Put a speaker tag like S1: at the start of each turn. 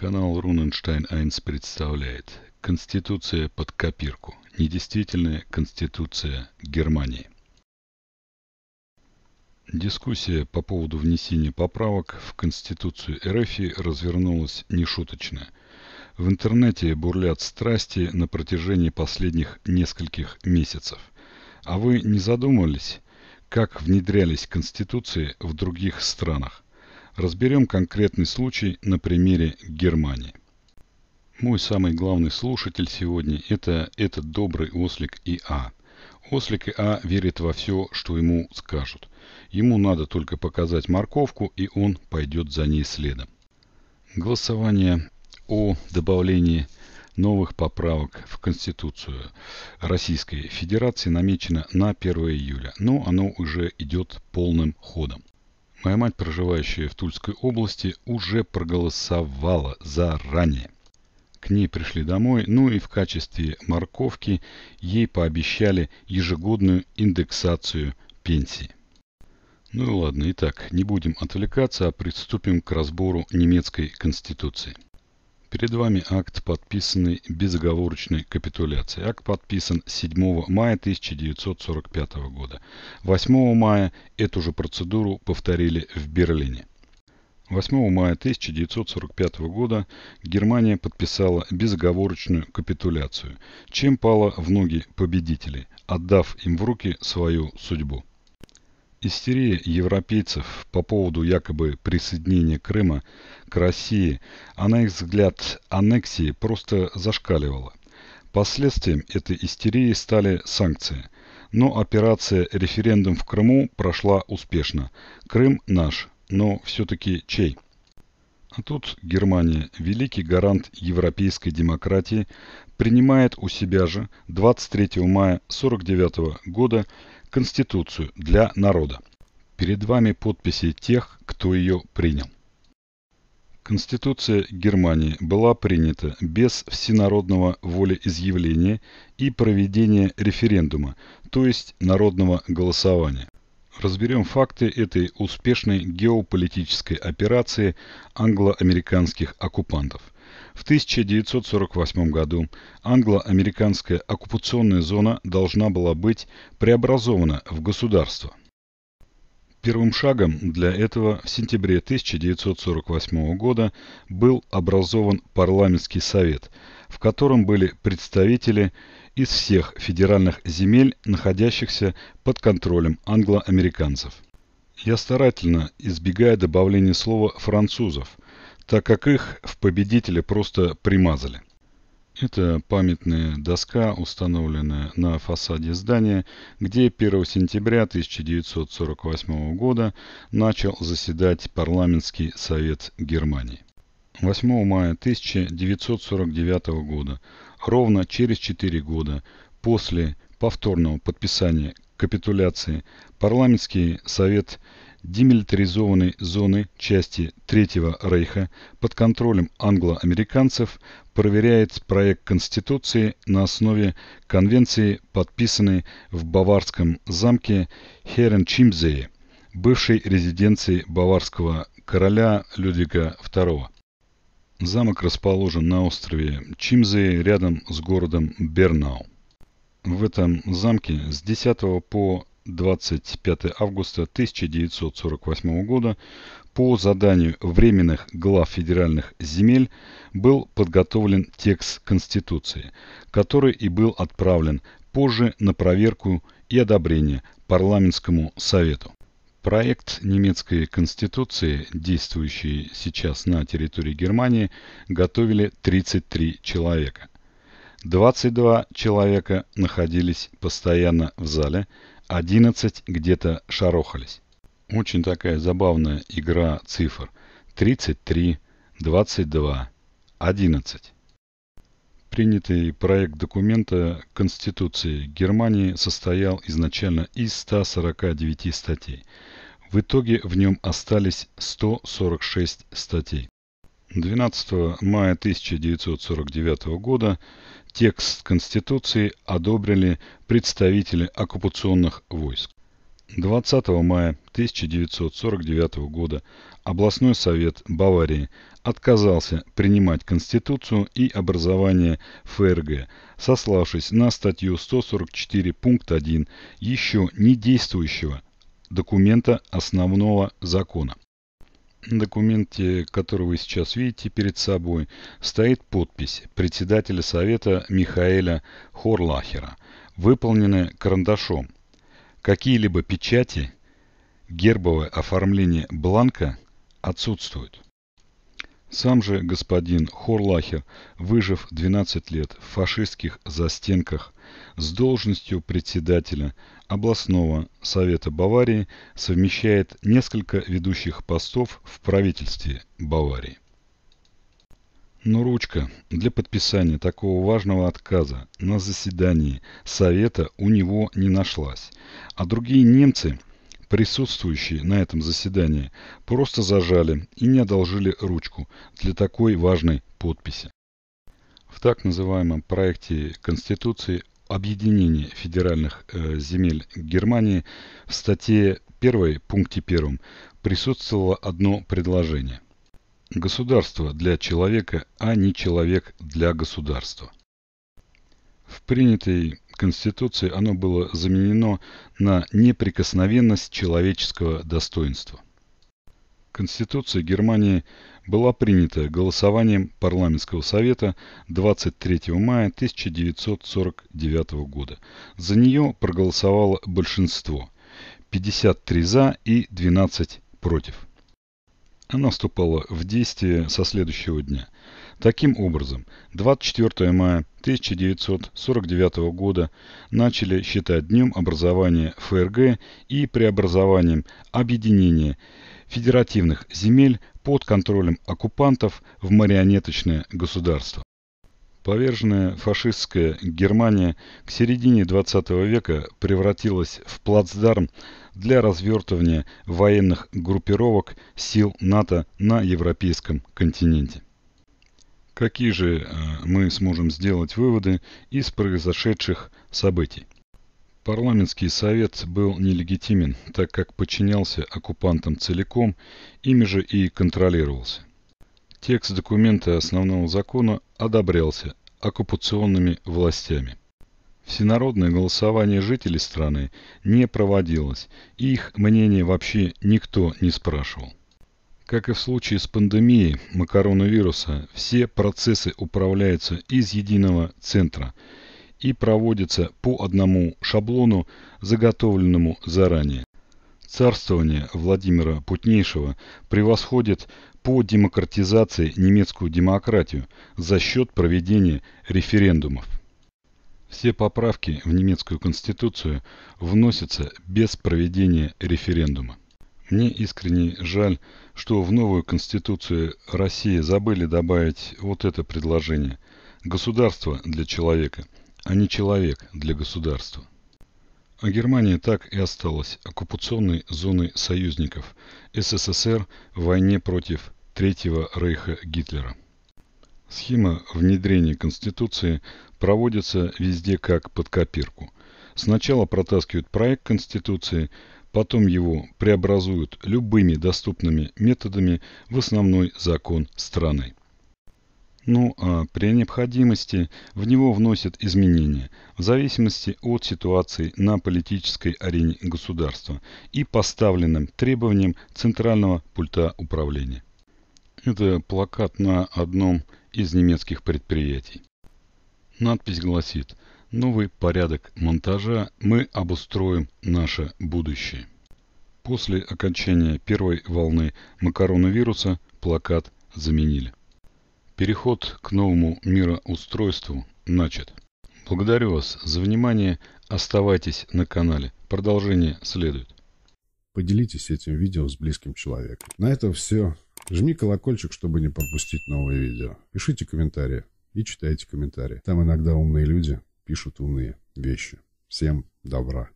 S1: Канал Руненштайн 1 представляет Конституция под копирку. Недействительная Конституция Германии. Дискуссия по поводу внесения поправок в Конституцию РФ развернулась нешуточно. В интернете бурлят страсти на протяжении последних нескольких месяцев. А вы не задумывались, как внедрялись Конституции в других странах? Разберем конкретный случай на примере Германии. Мой самый главный слушатель сегодня – это этот добрый ослик ИА. Ослик ИА верит во все, что ему скажут. Ему надо только показать морковку, и он пойдет за ней следом. Голосование о добавлении новых поправок в Конституцию Российской Федерации намечено на 1 июля, но оно уже идет полным ходом. Моя мать, проживающая в Тульской области, уже проголосовала заранее. К ней пришли домой, ну и в качестве морковки ей пообещали ежегодную индексацию пенсии. Ну и ладно, итак, не будем отвлекаться, а приступим к разбору немецкой конституции. Перед вами акт, подписанный безоговорочной капитуляцией. Акт подписан 7 мая 1945 года. 8 мая эту же процедуру повторили в Берлине. 8 мая 1945 года Германия подписала безоговорочную капитуляцию, чем пала в ноги победителей, отдав им в руки свою судьбу. Истерия европейцев по поводу якобы присоединения Крыма к России, а на их взгляд аннексии, просто зашкаливала. Последствием этой истерии стали санкции. Но операция «Референдум в Крыму» прошла успешно. Крым наш, но все-таки чей? А тут Германия, великий гарант европейской демократии, принимает у себя же 23 мая 49 года Конституцию для народа. Перед вами подписи тех, кто ее принял. Конституция Германии была принята без всенародного волеизъявления и проведения референдума, то есть народного голосования. Разберем факты этой успешной геополитической операции англо-американских оккупантов – в 1948 году англо-американская оккупационная зона должна была быть преобразована в государство. Первым шагом для этого в сентябре 1948 года был образован парламентский совет, в котором были представители из всех федеральных земель, находящихся под контролем англо-американцев. Я старательно избегаю добавления слова «французов», так как их в победителе просто примазали. Это памятная доска, установленная на фасаде здания, где 1 сентября 1948 года начал заседать парламентский совет Германии. 8 мая 1949 года, ровно через 4 года после повторного подписания капитуляции, парламентский совет демилитаризованной зоны части Третьего Рейха под контролем англо-американцев проверяет проект Конституции на основе конвенции, подписанной в баварском замке Херенчимзее, бывшей резиденции баварского короля Людвига II. Замок расположен на острове Чимзее рядом с городом Бернау. В этом замке с 10 по 25 августа 1948 года по заданию Временных глав федеральных земель был подготовлен текст Конституции, который и был отправлен позже на проверку и одобрение парламентскому совету. Проект немецкой конституции, действующий сейчас на территории Германии, готовили 33 человека. 22 человека находились постоянно в зале, 11 где-то шарохались. Очень такая забавная игра цифр. 33, 22, 11. Принятый проект документа Конституции Германии состоял изначально из 149 статей. В итоге в нем остались 146 статей. 12 мая 1949 года Текст Конституции одобрили представители оккупационных войск. 20 мая 1949 года областной совет Баварии отказался принимать Конституцию и образование ФРГ, сославшись на статью 144 пункт 1 еще не действующего документа основного закона документе, который вы сейчас видите перед собой, стоит подпись председателя Совета Михаэля Хорлахера, выполненная карандашом. Какие-либо печати, гербовое оформление бланка отсутствуют. Сам же господин Хорлахер, выжив 12 лет в фашистских застенках, с должностью председателя областного совета Баварии совмещает несколько ведущих постов в правительстве Баварии. Но ручка для подписания такого важного отказа на заседании Совета у него не нашлась, а другие немцы – Присутствующие на этом заседании просто зажали и не одолжили ручку для такой важной подписи. В так называемом проекте Конституции объединения федеральных э, земель Германии в статье 1 пункте 1 присутствовало одно предложение. Государство для человека, а не человек для государства. В принятой Конституции оно было заменено на неприкосновенность человеческого достоинства. Конституция Германии была принята голосованием Парламентского совета 23 мая 1949 года. За нее проголосовало большинство – 53 за и 12 против. Она вступала в действие со следующего дня. Таким образом, 24 мая 1949 года начали считать днем образования ФРГ и преобразованием объединения федеративных земель под контролем оккупантов в марионеточное государство. Поверженная фашистская Германия к середине 20 века превратилась в плацдарм для развертывания военных группировок сил НАТО на европейском континенте. Какие же э, мы сможем сделать выводы из произошедших событий? Парламентский совет был нелегитимен, так как подчинялся оккупантам целиком, ими же и контролировался. Текст документа основного закона одобрялся оккупационными властями. Всенародное голосование жителей страны не проводилось, и их мнение вообще никто не спрашивал. Как и в случае с пандемией макаронавируса, все процессы управляются из единого центра и проводятся по одному шаблону, заготовленному заранее. Царствование Владимира Путнейшего превосходит по демократизации немецкую демократию за счет проведения референдумов. Все поправки в немецкую конституцию вносятся без проведения референдума. Мне искренне жаль, что в новую Конституцию России забыли добавить вот это предложение. Государство для человека, а не человек для государства. А Германия так и осталась оккупационной зоной союзников СССР в войне против Третьего Рейха Гитлера. Схема внедрения Конституции проводится везде как под копирку. Сначала протаскивают проект Конституции – Потом его преобразуют любыми доступными методами в основной закон страны. Ну а при необходимости в него вносят изменения в зависимости от ситуации на политической арене государства и поставленным требованиям центрального пульта управления. Это плакат на одном из немецких предприятий. Надпись гласит – новый порядок монтажа мы обустроим наше будущее. После окончания первой волны макаронавируса плакат заменили. Переход к новому мироустройству начат. Благодарю вас за внимание. Оставайтесь на канале. Продолжение следует. Поделитесь этим видео с близким человеком. На этом все. Жми колокольчик, чтобы не пропустить новые видео. Пишите комментарии и читайте комментарии. Там иногда умные люди пишут умные вещи. Всем добра.